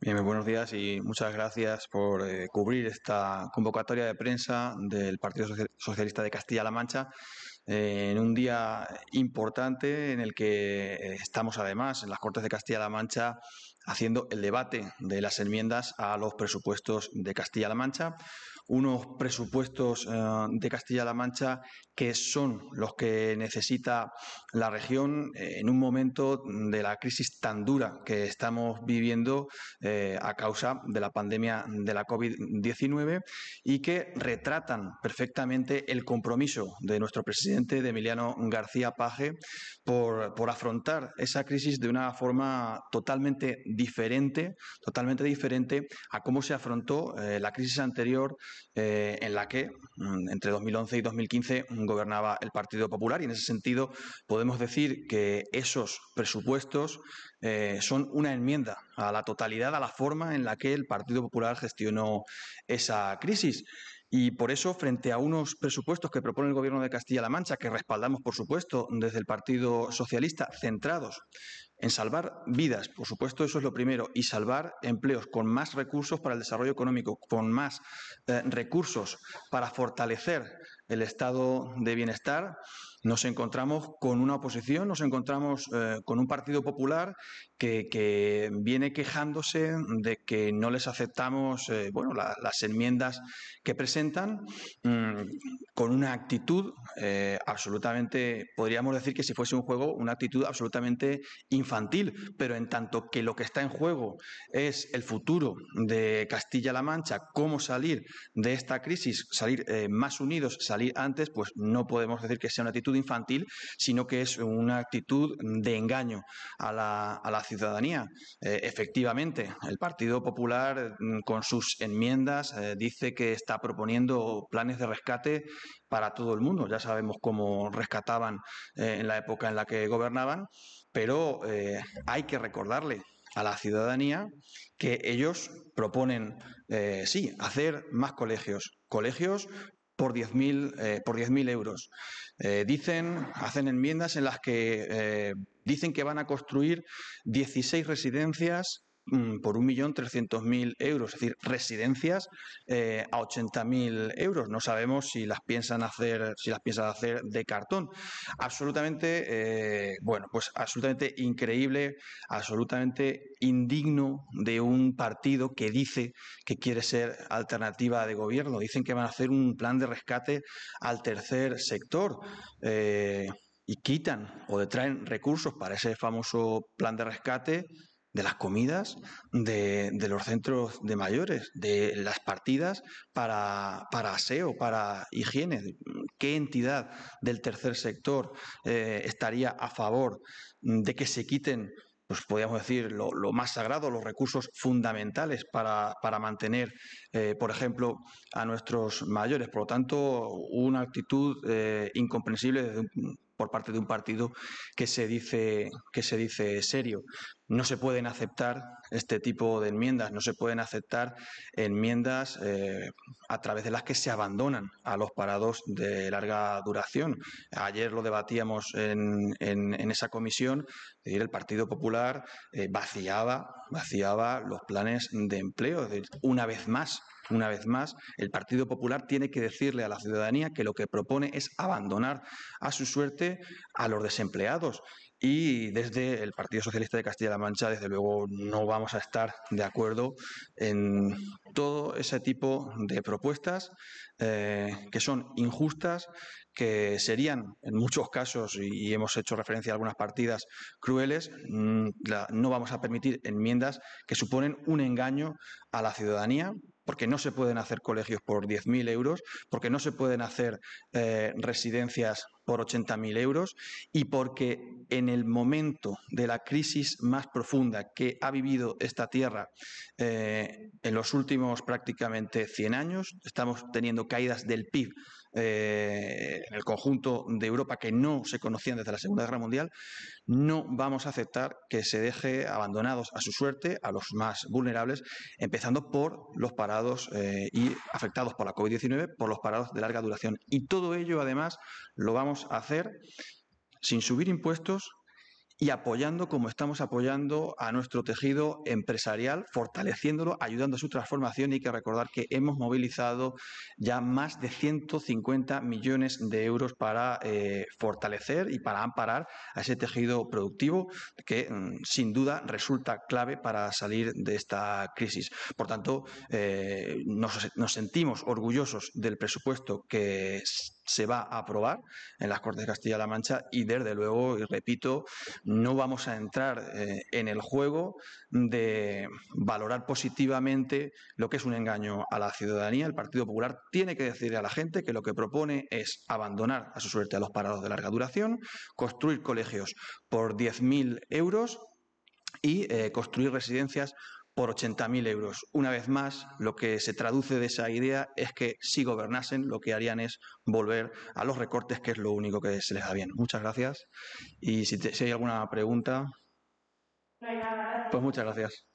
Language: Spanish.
Bien, pues buenos días y muchas gracias por eh, cubrir esta convocatoria de prensa del Partido Socialista de Castilla-La Mancha eh, en un día importante en el que eh, estamos además en las Cortes de Castilla-La Mancha haciendo el debate de las enmiendas a los presupuestos de Castilla-La Mancha, unos presupuestos eh, de Castilla-La Mancha que son los que necesita la región eh, en un momento de la crisis tan dura que estamos viviendo eh, a causa de la pandemia de la COVID-19 y que retratan perfectamente el compromiso de nuestro presidente, de Emiliano García Page, por, por afrontar esa crisis de una forma totalmente diferente, totalmente diferente a cómo se afrontó eh, la crisis anterior eh, en la que mm, entre 2011 y 2015 mm, gobernaba el Partido Popular y en ese sentido podemos decir que esos presupuestos eh, son una enmienda a la totalidad, a la forma en la que el Partido Popular gestionó esa crisis. Y por eso, frente a unos presupuestos que propone el Gobierno de Castilla-La Mancha, que respaldamos, por supuesto, desde el Partido Socialista, centrados en salvar vidas, por supuesto, eso es lo primero, y salvar empleos con más recursos para el desarrollo económico, con más eh, recursos para fortalecer el estado de bienestar, nos encontramos con una oposición, nos encontramos eh, con un Partido Popular que, viene quejándose de que no les aceptamos eh, bueno, las enmiendas que presentan mm, con una actitud absolutamente, podríamos decir que si fuese un juego, una actitud absolutamente infantil infantil, pero en tanto que lo que está en juego es el futuro de Castilla-La Mancha, cómo salir de esta crisis, salir eh, más unidos, salir antes, pues no podemos decir que sea una actitud infantil, sino que es una actitud de engaño a la, ciudadanía. Eh, efectivamente, el Partido Popular mm, con sus enmiendas eh, dice que está proponiendo planes de rescate para todo el mundo. Ya sabemos cómo rescataban en la época en la que gobernaban pero eh, hay que recordarle a la ciudadanía que ellos proponen, eh, sí, hacer más colegios, colegios por 10.000 eh, por euros. dicen, hacen enmiendas en las que dicen que van a construir 16 residencias Mm, por 1.300.000 euros, es decir, residencias eh, a 80.000 euros. No sabemos si las piensan hacer, si las piensan hacer de cartón. Absolutamente, eh, bueno, pues absolutamente increíble, absolutamente indigno de un partido que dice que quiere ser alternativa de gobierno. Dicen que van a hacer un plan de rescate al tercer sector. Eh, y quitan o detraen recursos para ese famoso plan de rescate de las comidas, de, los centros de mayores, de las partidas para, aseo, para higiene. ¿Qué entidad del tercer sector eh, estaría a favor de que se quiten pues podríamos decir, lo, más sagrado, los recursos fundamentales para, mantener, eh, por ejemplo, a nuestros mayores. Por lo tanto, una actitud eh, incomprensible por parte de un partido que se dice, que se dice serio no se pueden aceptar este tipo de enmiendas, no se pueden aceptar enmiendas eh, a través de las que se abandonan a los parados de larga duración. Ayer lo debatíamos en, esa comisión, el Partido Popular eh, vaciaba, vaciaba los planes de empleo, una vez más. Una vez más, el Partido Popular tiene que decirle a la ciudadanía que lo que propone es abandonar a su suerte a los desempleados y desde el Partido Socialista de Castilla-La Mancha, desde luego, no vamos a estar de acuerdo en todo ese tipo de propuestas eh, que son injustas, que serían en muchos casos, y hemos hecho referencia a algunas partidas crueles, mm, no vamos a permitir enmiendas que suponen un engaño a la ciudadanía porque no se pueden hacer colegios por 10.000 euros, porque no se pueden hacer eh, residencias por 80.000 euros y porque en el momento de la crisis más profunda que ha vivido esta tierra eh, en los últimos prácticamente 100 años, estamos teniendo caídas del PIB eh, en el conjunto de Europa que no se conocían desde la Segunda Guerra Mundial, no vamos a aceptar que se deje abandonados a su suerte a los más vulnerables, empezando por los parados eh, y afectados por la COVID-19, por los parados de larga duración. Y todo ello, además, lo vamos a hacer sin subir impuestos, y apoyando como estamos apoyando a nuestro tejido empresarial, fortaleciéndolo, ayudando a su transformación. Y hay que recordar que hemos movilizado ya más de 150 millones de euros para eh, fortalecer y para amparar a ese tejido productivo que mm, sin duda resulta clave para salir de esta crisis. Por tanto, eh, nos, nos sentimos orgullosos del presupuesto que se va a aprobar en las Cortes de Castilla-La Mancha y desde luego, y repito, no vamos a entrar eh, en el juego de valorar positivamente lo que es un engaño a la ciudadanía. El Partido Popular tiene que decirle a la gente que lo que propone es abandonar a su suerte a los parados de larga duración, construir colegios por 10.000 euros y eh, construir residencias por 80.000 euros. Una vez más, lo que se traduce de esa idea es que si gobernasen, lo que harían es volver a los recortes, que es lo único que se les da bien. Muchas gracias. Y si, hay alguna pregunta, pues muchas gracias.